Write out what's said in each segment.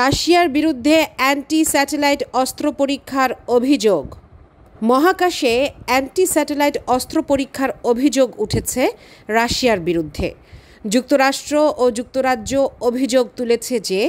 রাশিয়ার বিরুদ্ধে anti satellite অস্ত্র পরীক্ষার অভিযোগ মহাকাশে অ্যান্টি স্যাটেলাইট অস্ত্র পরীক্ষার অভিযোগ উঠেছে রাশিয়ার বিরুদ্ধে যুক্তরাষ্ট্র ও যুক্তরাজ্য অভিযোগ তুলেছে যে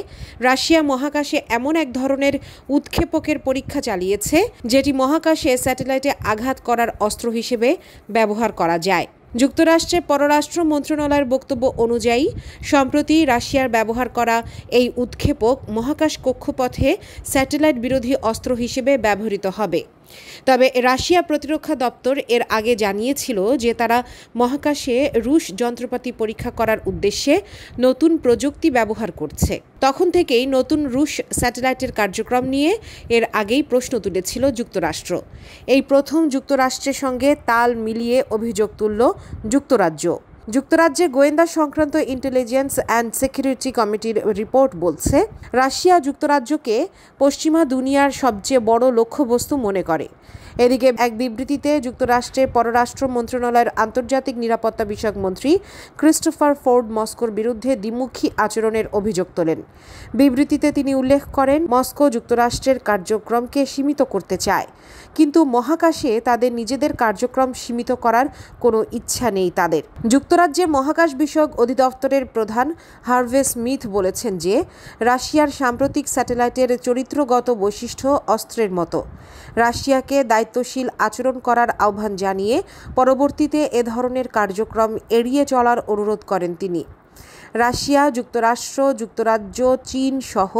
রাশিয়া মহাকাশে এমন এক ধরনের উৎক্ষেপকের পরীক্ষা চালিয়েছে যেটি মহাকাশে স্যাটেলাইটে আঘাত করার অস্ত্র হিসেবে ব্যবহার করা যায় যুক্তরাষ্ট্রের পররাষ্ট্র মন্ত্রণালয়ের বক্তব্য অনুযায়ী সম্প্রতি রাশিয়ার ব্যবহার করা এই উৎক্ষেপক মহাকাশ কক্ষপথে স্যাটেলাইট বিরোধী অস্ত্র হিসেবে ব্যবহৃত হবে তবে রাশিয়া প্রতিরক্ষা দপ্তর এর আগে জানিয়েছিল যে তারা মহাকাশে রুশ যন্ত্রপাতি পরীক্ষা করার উদ্দেশ্যে নতুন প্রযুক্তি ব্যবহার করছে তখন থেকেই নতুন রুশ স্যাটেলাইটের কার্যক্রম নিয়ে এর আগেই প্রশ্ন তুলেছিল যুক্তরাষ্ট্র এই প্রথম যুক্তরাষ্ট্রের সঙ্গে তাল মিলিয়ে অভিযোগ তুলল যুক্তরাজ্য যুক্তরাজ্যের গোয়েন্দা সংক্রান্ত ইন্টেলিজেন্স অ্যান্ড সিকিউরিটি কমিটির রিপোর্ট বলছে রাশিয়া যুক্তরাজ্যকে পশ্চিমা দুনিয়ার সবচেয়ে বড় লক্ষ্যবস্তু মনে করে এদিকে এক বিবৃতিতে যুক্তরাষ্ট্রের পররাষ্ট্র মন্ত্রণালয়ের আন্তর্জাতিক নিরাপত্তা বিষয়ক মন্ত্রী ক্রিস্টোফার ফোর্ড মস্কোর বিরুদ্ধে দ্বিমুখী আচরণের অভিযোগ তোলেন বিবৃতিতে তিনি উল্লেখ করেন মস্কো যুক্তরাষ্ট্রের কার্যক্রমকে সীমিত করতে চায় কিন্তু মহাকাশে তাদের নিজেদের কার্যক্রম সীমিত করার কোনো ইচ্ছা নেই তাদের যুক্তরাজ্যের মহাকাশ বিষয়ক অধিদপ্তরের প্রধান হার্ভে স্মিথ বলেছেন যে রাশিয়ার সাম্প্রতিক স্যাটেলাইটের চরিত্রগত বৈশিষ্ট্য অস্ত্রের মতো রাশিয়াকে দায়িত্ব দায়িত্বশীল আচরণ করার আহ্বান জানিয়ে পরবর্তীতে এ ধরনের কার্যক্রম এড়িয়ে চলার অনুরোধ করেন তিনি রাশিয়া যুক্তরাষ্ট্র যুক্তরাজ্য চীন সহ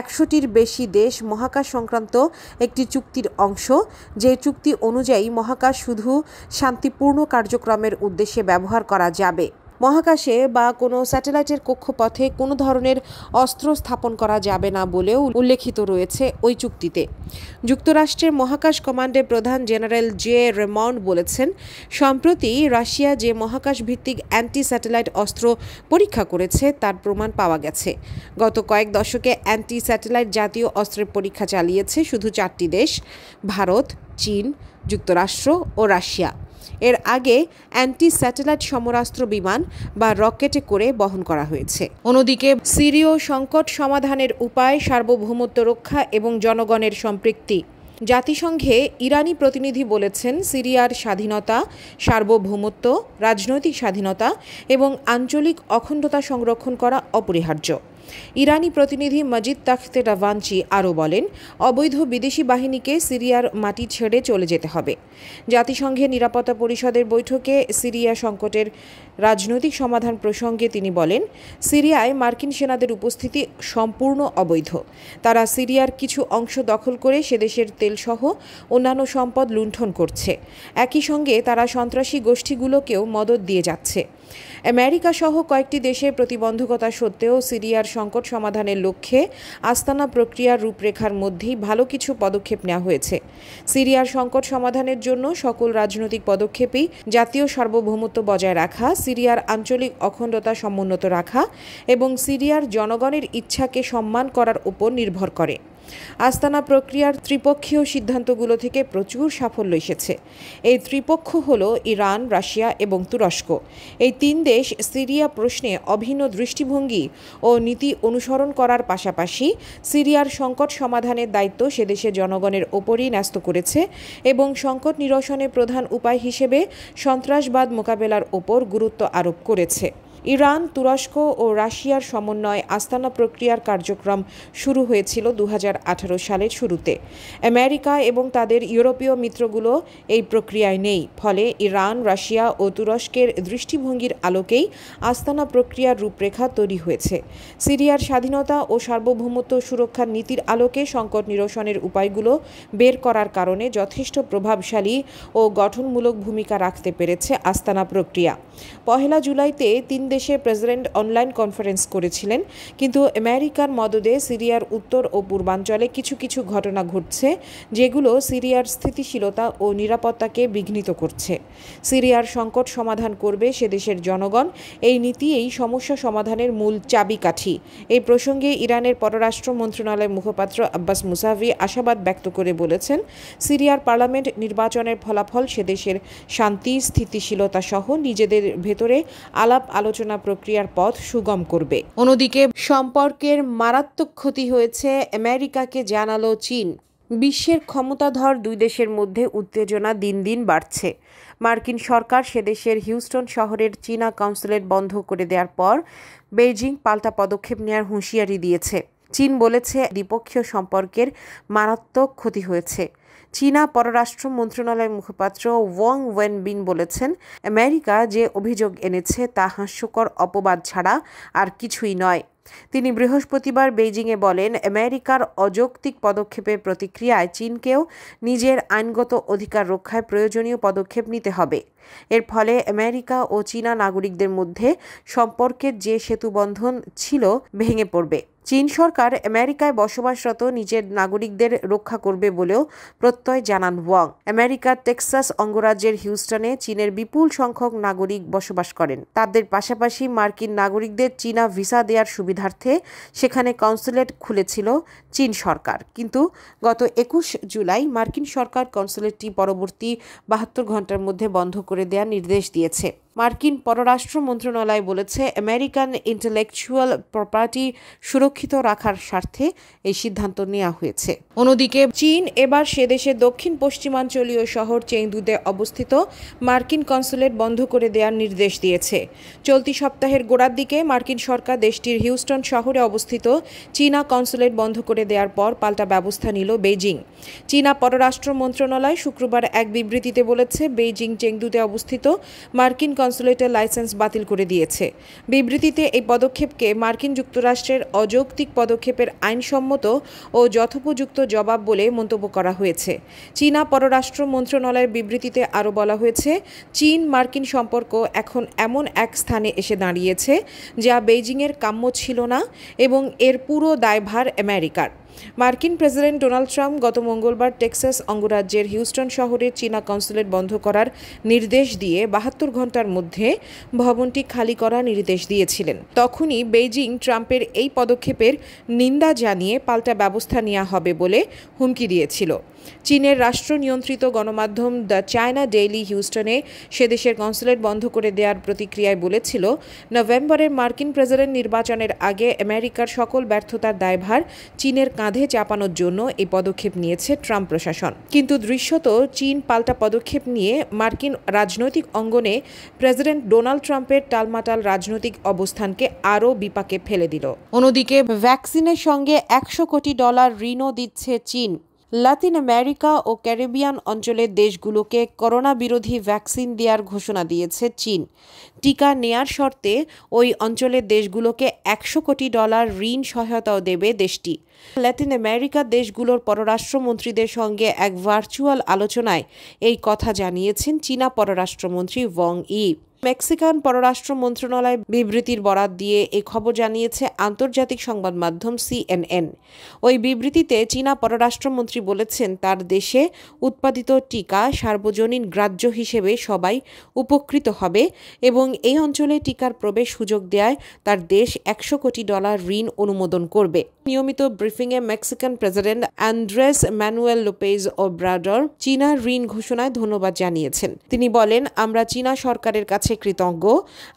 একশোটির বেশি দেশ মহাকাশ সংক্রান্ত একটি চুক্তির অংশ যে চুক্তি অনুযায়ী মহাকাশ শুধু শান্তিপূর্ণ কার্যক্রমের উদ্দেশ্যে ব্যবহার করা যাবে মহাকাশে বা কোনো স্যাটেলাইটের কক্ষপথে কোনো ধরনের অস্ত্র স্থাপন করা যাবে না বলেও উল্লেখিত রয়েছে ওই চুক্তিতে যুক্তরাষ্ট্রের মহাকাশ কমান্ডের প্রধান জেনারেল জে রেমন্ড বলেছেন সম্প্রতি রাশিয়া যে মহাকাশ ভিত্তিক অ্যান্টি স্যাটেলাইট অস্ত্র পরীক্ষা করেছে তার প্রমাণ পাওয়া গেছে গত কয়েক দশকে অ্যান্টি স্যাটেলাইট জাতীয় অস্ত্রের পরীক্ষা চালিয়েছে শুধু চারটি দেশ ভারত চীন যুক্তরাষ্ট্র ও রাশিয়া এর আগে অ্যান্টি স্যাটেলাইট সমরাস্ত্র বিমান বা রকেটে করে বহন করা হয়েছে অন্যদিকে সিরীয় সংকট সমাধানের উপায় সার্বভৌমত্ব রক্ষা এবং জনগণের সম্পৃক্তি জাতিসংঘে ইরানি প্রতিনিধি বলেছেন সিরিয়ার স্বাধীনতা সার্বভৌমত্ব রাজনৈতিক স্বাধীনতা এবং আঞ্চলিক অখণ্ডতা সংরক্ষণ করা অপরিহার্য ইরানি প্রতিনিধি মজিদ তাখতে রাভানচি আরও বলেন অবৈধ বিদেশি বাহিনীকে সিরিয়ার মাটি ছেড়ে চলে যেতে হবে জাতিসংঘের নিরাপত্তা পরিষদের বৈঠকে সিরিয়া সংকটের রাজনৈতিক সমাধান প্রসঙ্গে তিনি বলেন সিরিয়ায় মার্কিন সেনাদের উপস্থিতি সম্পূর্ণ অবৈধ তারা সিরিয়ার কিছু অংশ দখল করে সেদেশের তেলসহ অন্যান্য সম্পদ লুণ্ঠন করছে একই সঙ্গে তারা সন্ত্রাসী গোষ্ঠীগুলোকেও মদত দিয়ে যাচ্ছে আমেরিকা সহ কয়েকটি দেশে প্রতিবন্ধকতা সত্ত্বেও সিরিয়ার সংকট সমাধানের লক্ষ্যে আস্তানা প্রক্রিয়ার রূপরেখার মধ্যেই ভালো কিছু পদক্ষেপ নেওয়া হয়েছে সিরিয়ার সংকট সমাধানের জন্য সকল রাজনৈতিক পদক্ষেপই জাতীয় সার্বভৌমত্ব বজায় রাখা সিরিয়ার আঞ্চলিক অখণ্ডতা সমুন্নত রাখা এবং সিরিয়ার জনগণের ইচ্ছাকে সম্মান করার উপর নির্ভর করে আস্তানা প্রক্রিয়ার ত্রিপক্ষীয় সিদ্ধান্তগুলো থেকে প্রচুর সাফল্য এসেছে এই ত্রিপক্ষ হল ইরান রাশিয়া এবং তুরস্ক এই তিন দেশ সিরিয়া প্রশ্নে অভিন্ন দৃষ্টিভঙ্গি ও নীতি অনুসরণ করার পাশাপাশি সিরিয়ার সংকট সমাধানের দায়িত্ব সেদেশের জনগণের ওপরই ন্যস্ত করেছে এবং সংকট নিরসনে প্রধান উপায় হিসেবে সন্ত্রাসবাদ মোকাবেলার ওপর গুরুত্ব আরোপ করেছে ইরান তুরস্ক ও রাশিয়ার সমন্বয়ে আস্তানা প্রক্রিয়ার কার্যক্রম শুরু হয়েছিল দু সালের শুরুতে আমেরিকা এবং তাদের ইউরোপীয় মিত্রগুলো এই প্রক্রিয়ায় নেই ফলে ইরান রাশিয়া ও তুরস্কের দৃষ্টিভঙ্গির আলোকেই আস্তানা প্রক্রিয়ার রূপরেখা তৈরি হয়েছে সিরিয়ার স্বাধীনতা ও সার্বভৌমত্ব সুরক্ষার নীতির আলোকে সংকট নিরসনের উপায়গুলো বের করার কারণে যথেষ্ট প্রভাবশালী ও গঠনমূলক ভূমিকা রাখতে পেরেছে আস্তানা প্রক্রিয়া পহেলা জুলাইতে তিন দেশের প্রেসিডেন্ট অনলাইন কনফারেন্স করেছিলেন কিন্তু আমেরিকার মদদে সিরিয়ার উত্তর ও পূর্বাঞ্চলে কিছু কিছু ঘটনা ঘটছে যেগুলো সিরিয়ার স্থিতিশীলতা ও নিরাপত্তাকে বিঘ্নিত করছে সিরিয়ার সংকট সমাধান করবে সে দেশের জনগণ এই নীতি এই সমস্যা সমাধানের মূল চাবিকাঠি এই প্রসঙ্গে ইরানের পররাষ্ট্র মন্ত্রণালয় মুখপাত্র আব্বাস মুসাভি আশাবাদ ব্যক্ত করে বলেছেন সিরিয়ার পার্লামেন্ট নির্বাচনের ফলাফল সে দেশের শান্তি স্থিতিশীলতা সহ নিজেদের ভেতরে আলাপ আলোচনা আলোচনা প্রক্রিয়ার পথ সুগম করবে অন্যদিকে সম্পর্কের মারাত্মক ক্ষতি হয়েছে আমেরিকাকে জানালো চীন বিশ্বের ক্ষমতাধর দুই দেশের মধ্যে উত্তেজনা দিন দিন বাড়ছে মার্কিন সরকার সেদেশের হিউস্টন শহরের চীনা কাউন্সিলেট বন্ধ করে দেওয়ার পর বেইজিং পাল্টা পদক্ষেপ নেওয়ার হুঁশিয়ারি দিয়েছে চীন বলেছে দ্বিপক্ষীয় সম্পর্কের মারাত্মক ক্ষতি হয়েছে চীনা পররাষ্ট্র মন্ত্রণালয়ের মুখপাত্র ওয়াং ওয়েনবিন বলেছেন আমেরিকা যে অভিযোগ এনেছে তা হাস্যকর অপবাদ ছাড়া আর কিছুই নয় তিনি বৃহস্পতিবার বেইজিংয়ে বলেন আমেরিকার অযৌক্তিক পদক্ষেপের প্রতিক্রিয়ায় চীনকেও নিজের আইনগত অধিকার রক্ষায় প্রয়োজনীয় পদক্ষেপ নিতে হবে এর ফলে আমেরিকা ও চীনা নাগরিকদের মধ্যে সম্পর্কের যে সেতুবন্ধন ছিল ভেঙে পড়বে চীন সরকার আমেরিকায় বসবাসরত নিজের নাগরিকদের রক্ষা করবে বলেও প্রত্যয় জানান ওয়াং আমেরিকার টেক্সাস অঙ্গরাজ্যের হিউস্টনে চীনের বিপুল সংখ্যক নাগরিক বসবাস করেন তাদের পাশাপাশি মার্কিন নাগরিকদের চীনা ভিসা দেওয়ার সুবিধা সুবিধার্থে সেখানে কনসুলেট খুলেছিল চীন সরকার কিন্তু গত একুশ জুলাই মার্কিন সরকার কনসুলেটটি পরবর্তী বাহাত্তর ঘন্টার মধ্যে বন্ধ করে দেওয়ার নির্দেশ দিয়েছে মার্কিন পররাষ্ট্র মন্ত্রণালয় বলেছে আমেরিকান ইন্টেলেকচুয়াল প্রপার্টি সুরক্ষিত রাখার স্বার্থে এই সিদ্ধান্ত নেওয়া হয়েছে অন্যদিকে চীন এবার সে দেশে দক্ষিণ পশ্চিমাঞ্চলীয় শহর চেংদুতে অবস্থিত মার্কিন কনসুলেট বন্ধ করে দেওয়ার নির্দেশ দিয়েছে চলতি সপ্তাহের গোড়ার দিকে মার্কিন সরকার দেশটির হিউস্টন শহরে অবস্থিত চীনা কনসুলেট বন্ধ করে দেওয়ার পর পাল্টা ব্যবস্থা নিল বেজিং চীনা পররাষ্ট্র মন্ত্রণালয় শুক্রবার এক বিবৃতিতে বলেছে বেজিং চেংদুতে অবস্থিত মার্কিন কনসুলেটের লাইসেন্স বাতিল করে দিয়েছে বিবৃতিতে এই পদক্ষেপকে মার্কিন যুক্তরাষ্ট্রের অযৌক্তিক পদক্ষেপের আইনসম্মত ও যথোপযুক্ত জবাব বলে মন্তব্য করা হয়েছে চীনা পররাষ্ট্র মন্ত্রণালয়ের বিবৃতিতে আরও বলা হয়েছে চীন মার্কিন সম্পর্ক এখন এমন এক স্থানে এসে দাঁড়িয়েছে যা বেইজিংয়ের কাম্য ছিল না এবং এর পুরো দায়ভার আমেরিকার মার্কিন প্রেসিডেন্ট ডোনাল্ড ট্রাম্প গত মঙ্গলবার টেক্সাস অঙ্গরাজ্যের হিউস্টন শহরে চীনা কনসুলেট বন্ধ করার নির্দেশ দিয়ে বাহাত্তর ঘন্টার মধ্যে ভবনটি খালি করার নির্দেশ দিয়েছিলেন তখনই বেইজিং ট্রাম্পের এই পদক্ষেপের নিন্দা জানিয়ে পাল্টা ব্যবস্থা নেওয়া হবে বলে হুমকি দিয়েছিল চীনের রাষ্ট্র নিয়ন্ত্রিত গণমাধ্যম দ্য চায়না ডেইলি হিউস্টনে সে দেশের কনসুলেট বন্ধ করে দেওয়ার প্রতিক্রিয়ায় বলেছিল নভেম্বরের মার্কিন প্রেসিডেন্ট নির্বাচনের আগে আমেরিকার সকল ব্যর্থতার দায়ভার চীনের কাঁধে চাপানোর জন্য এই পদক্ষেপ নিয়েছে ট্রাম্প প্রশাসন কিন্তু দৃশ্যত চীন পাল্টা পদক্ষেপ নিয়ে মার্কিন রাজনৈতিক অঙ্গনে প্রেসিডেন্ট ডোনাল্ড ট্রাম্পের টালমাটাল রাজনৈতিক অবস্থানকে আরও বিপাকে ফেলে দিল অন্যদিকে ভ্যাকসিনের সঙ্গে একশো কোটি ডলার ঋণও দিচ্ছে চীন লাতিন আমেরিকা ও ক্যারিবিয়ান অঞ্চলের দেশগুলোকে করোনা বিরোধী ভ্যাকসিন দেওয়ার ঘোষণা দিয়েছে চীন টিকা নেয়ার শর্তে ওই অঞ্চলের দেশগুলোকে একশো কোটি ডলার ঋণ সহায়তাও দেবে দেশটি ল্যাটিন আমেরিকা দেশগুলোর পররাষ্ট্রমন্ত্রীদের সঙ্গে এক ভার্চুয়াল আলোচনায় এই কথা জানিয়েছেন চীনা পররাষ্ট্রমন্ত্রী ওয়ং ই মেক্সিকান পররাষ্ট্র মন্ত্রণালয় বিবৃতির বরাত দিয়ে এ খবর জানিয়েছে আন্তর্জাতিক সংবাদ মাধ্যম সিএনএন ওই বিবৃতিতে চীনা পররাষ্ট্রমন্ত্রী বলেছেন তার দেশে উৎপাদিত টিকা সার্বজনীন গ্রাহ্য হিসেবে সবাই উপকৃত হবে এবং এই অঞ্চলে টিকার প্রবেশ সুযোগ দেয় তার দেশ একশো কোটি ডলার ঋণ অনুমোদন করবে নিয়মিত ব্রিফিংয়ে Mexican president Andres Manuel Lopez Obrador চীনা ঋণ ঘোষণায় ধন্যবাদ জানিয়েছেন তিনি বলেন আমরা চীনা সরকারের কাছে কাছে কৃতজ্ঞ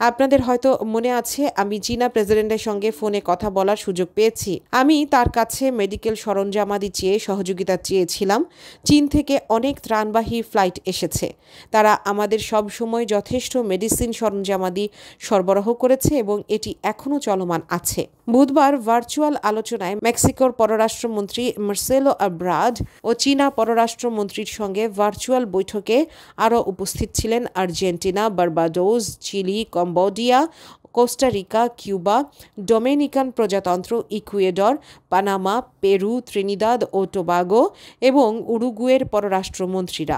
আপনাদের হয়তো মনে আছে আমি চীনা প্রেসিডেন্টের সঙ্গে ফোনে কথা বলার সুযোগ পেয়েছি আমি তার কাছে মেডিকেল সরঞ্জামাদি চেয়ে সহযোগিতা চেয়েছিলাম চীন থেকে অনেক ত্রাণবাহী ফ্লাইট এসেছে তারা আমাদের সব সময় যথেষ্ট মেডিসিন সরঞ্জামাদি সরবরাহ করেছে এবং এটি এখনও চলমান আছে বুধবার ভার্চুয়াল আলোচনায় মেক্সিকোর পররাষ্ট্রমন্ত্রী মার্সেলো আব্রাড ও চীনা পররাষ্ট্রমন্ত্রীর সঙ্গে ভার্চুয়াল বৈঠকে আরও উপস্থিত ছিলেন Argentina Barbados Laos Chile Cambodia Costa Rica Cuba Dominican প্রজাতন্ত্র ইকুয়েডর পানামা পেরু ত্রিনিদাদ ও টোবাগো এবং উরুগুয়ের পররাষ্ট্রমন্ত্রীরা